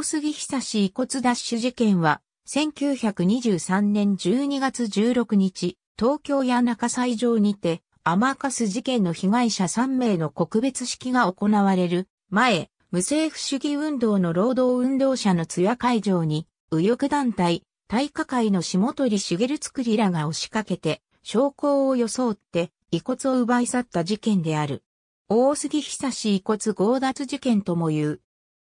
大杉久志遺骨奪取事件は、1923年12月16日、東京や中西城にて、甘かす事件の被害者3名の告別式が行われる前、無政府主義運動の労働運動者の通夜会場に、右翼団体、大化会の下鳥茂作りらが押しかけて、証拠を装って遺骨を奪い去った事件である。大杉久志遺骨強奪事件とも言う。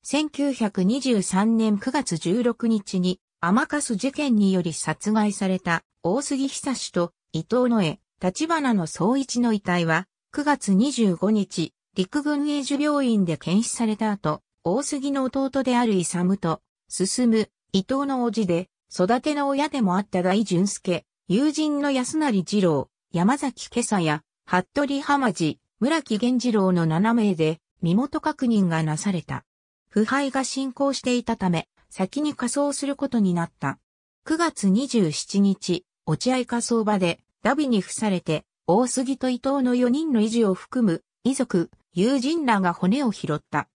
1923年9月16日に、甘す事件により殺害された大杉久志と伊藤野江、立花の総一の遺体は、9月25日、陸軍英樹病院で検視された後、大杉の弟である勇と、進む、伊藤の叔父で、育ての親でもあった大淳介、友人の安成二郎、山崎今朝や、服部浜地、村木源次郎の7名で、身元確認がなされた。腐敗が進行していたため、先に仮装することになった。9月27日、落合火葬場で、ダビに付されて、大杉と伊藤の4人の遺児を含む、遺族、友人らが骨を拾った。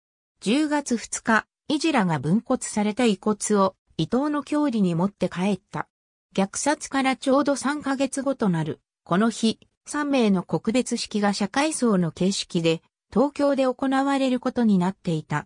10月2日、遺児らが分骨された遺骨を、伊藤の郷里に持って帰った。虐殺からちょうど3ヶ月後となる、この日、3名の告別式が社会層の形式で、東京で行われることになっていた。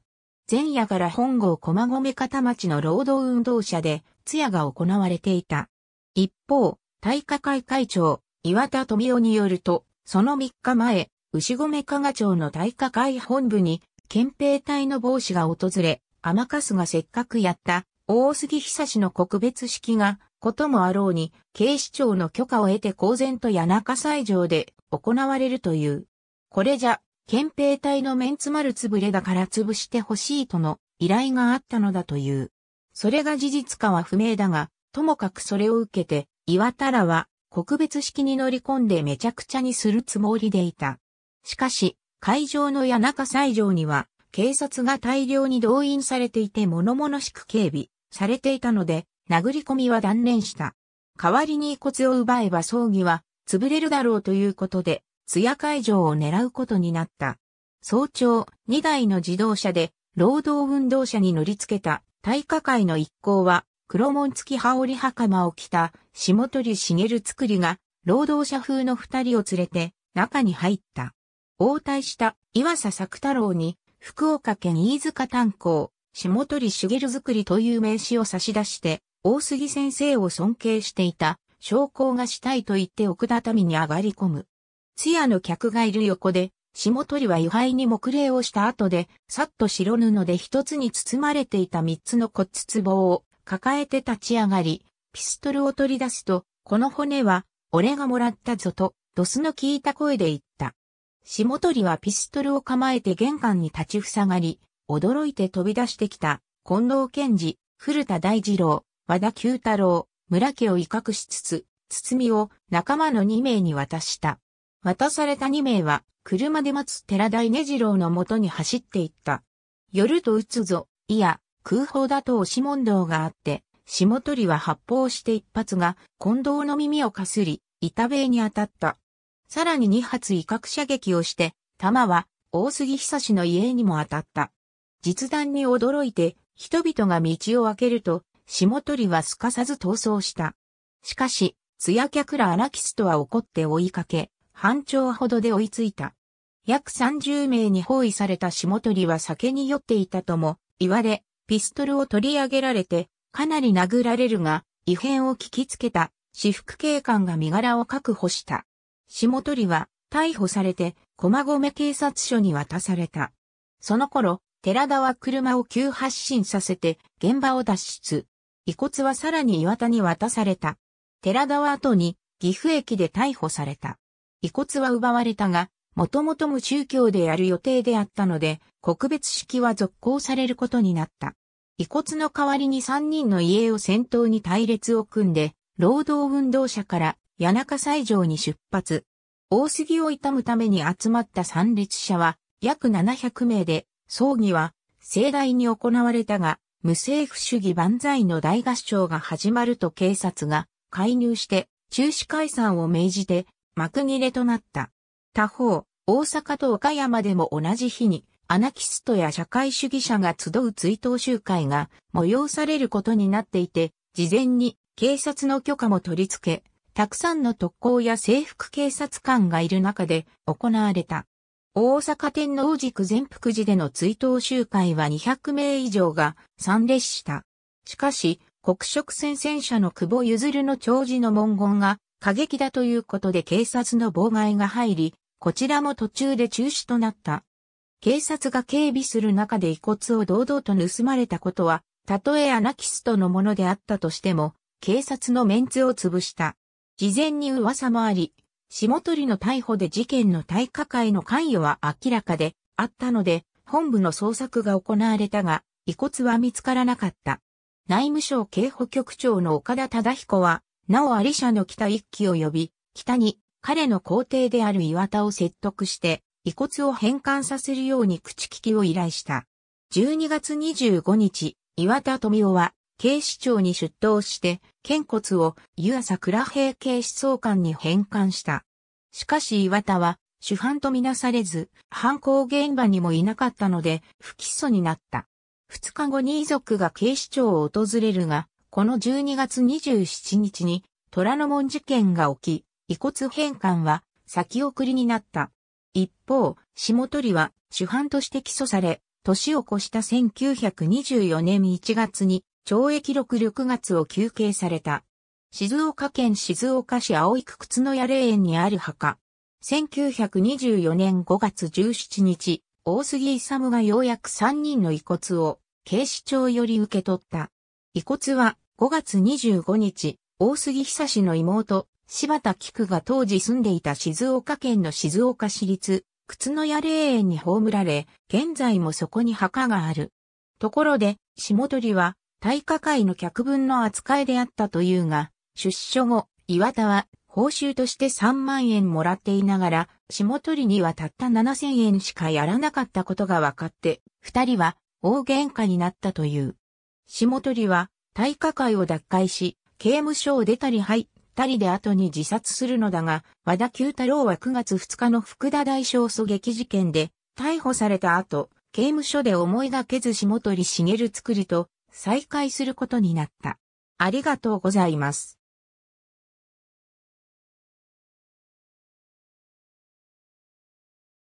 前夜から本郷駒込片町の労働運動者で、通夜が行われていた。一方、大化会会長、岩田富夫によると、その3日前、牛込加賀町の大化会本部に、憲兵隊の帽子が訪れ、甘春がせっかくやった、大杉久志の告別式が、こともあろうに、警視庁の許可を得て公然と谷中西城で行われるという。これじゃ、憲兵隊のメンツ丸潰れだから潰してほしいとの依頼があったのだという。それが事実かは不明だが、ともかくそれを受けて、岩田らは、告別式に乗り込んでめちゃくちゃにするつもりでいた。しかし、会場の谷中西条には、警察が大量に動員されていて物々しく警備されていたので、殴り込みは断念した。代わりに遺骨を奪えば葬儀は潰れるだろうということで、津屋会場を狙うことになった。早朝、2台の自動車で、労働運動者に乗り付けた、大火会の一行は、黒門付き羽織袴を着た、下鳥茂作りが、労働者風の二人を連れて、中に入った。応対した岩佐作太郎に、福岡県飯塚炭鉱、下鳥茂作りという名刺を差し出して、大杉先生を尊敬していた、証拠がしたいと言って奥畳に上がり込む。通夜の客がいる横で、霜取りは位牌に木礼をした後で、さっと白布で一つに包まれていた三つの骨壺を抱えて立ち上がり、ピストルを取り出すと、この骨は、俺がもらったぞと、ドスの効いた声で言った。霜取りはピストルを構えて玄関に立ち塞がり、驚いて飛び出してきた、近藤健二、古田大二郎、和田九太郎、村家を威嚇しつつ、包みを仲間の2名に渡した。渡された2名は、車で待つ寺大根次郎のもとに走っていった。寄ると撃つぞ、いや、空砲だと押し問答があって、下取りは発砲して一発が、近藤の耳をかすり、板塀に当たった。さらに2発威嚇射撃をして、弾は、大杉久の家にも当たった。実弾に驚いて、人々が道を開けると、下取りはすかさず逃走した。しかし、ツヤ客らアラキストは怒って追いかけ、半丁ほどで追いついた。約30名に包囲された下りは酒に酔っていたとも言われ、ピストルを取り上げられて、かなり殴られるが、異変を聞きつけた、私服警官が身柄を確保した。下りは逮捕されて、駒込警察署に渡された。その頃、寺田は車を急発進させて、現場を脱出。遺骨はさらに岩田に渡された。寺田は後に、岐阜駅で逮捕された。遺骨は奪われたが、もともと無宗教でやる予定であったので、告別式は続行されることになった。遺骨の代わりに3人の家を先頭に隊列を組んで、労働運動者から谷中西条に出発。大杉を悼むために集まった参列者は約700名で、葬儀は盛大に行われたが、無政府主義万歳の大合唱が始まると警察が介入して中止解散を命じて幕切れとなった。他方、大阪と岡山でも同じ日に、アナキストや社会主義者が集う追悼集会が催されることになっていて、事前に警察の許可も取り付け、たくさんの特攻や制服警察官がいる中で行われた。大阪天皇寺区全福寺での追悼集会は200名以上が参列した。しかし、国色戦線者の久保譲の長寿の文言が過激だということで警察の妨害が入り、こちらも途中で中止となった。警察が警備する中で遺骨を堂々と盗まれたことは、たとえアナキストのものであったとしても、警察のメンツを潰した。事前に噂もあり、下取りの逮捕で事件の対価会の関与は明らかであったので、本部の捜索が行われたが、遺骨は見つからなかった。内務省警保局長の岡田忠彦は、なおアリシャの北一騎を呼び、北に彼の皇帝である岩田を説得して、遺骨を返還させるように口利きを依頼した。12月25日、岩田富夫は、警視庁に出頭して、肩骨を湯浅倉平警視総監に返還した。しかし岩田は、主犯とみなされず、犯行現場にもいなかったので、不起訴になった。2日後に遺族が警視庁を訪れるが、この12月27日に虎ノ門事件が起き、遺骨返還は先送りになった。一方、下鳥は主犯として起訴され、年を越した1924年1月に懲役6、6月を求刑された。静岡県静岡市井区靴の屋霊園にある墓。1924年5月17日、大杉勇がようやく3人の遺骨を警視庁より受け取った。遺骨は5月25日、大杉久志の妹、柴田菊が当時住んでいた静岡県の静岡市立、靴の屋霊園に葬られ、現在もそこに墓がある。ところで、下鳥は、大化会の客分の扱いであったというが、出所後、岩田は、報酬として3万円もらっていながら、下鳥にはたった7000円しかやらなかったことが分かって、二人は大喧嘩になったという。下鳥は大火会を脱会し、刑務所を出たり入ったりで後に自殺するのだが、和田九太郎は9月2日の福田大将狙撃事件で逮捕された後、刑務所で思いがけず下り茂作りと再会することになった。ありがとうございます。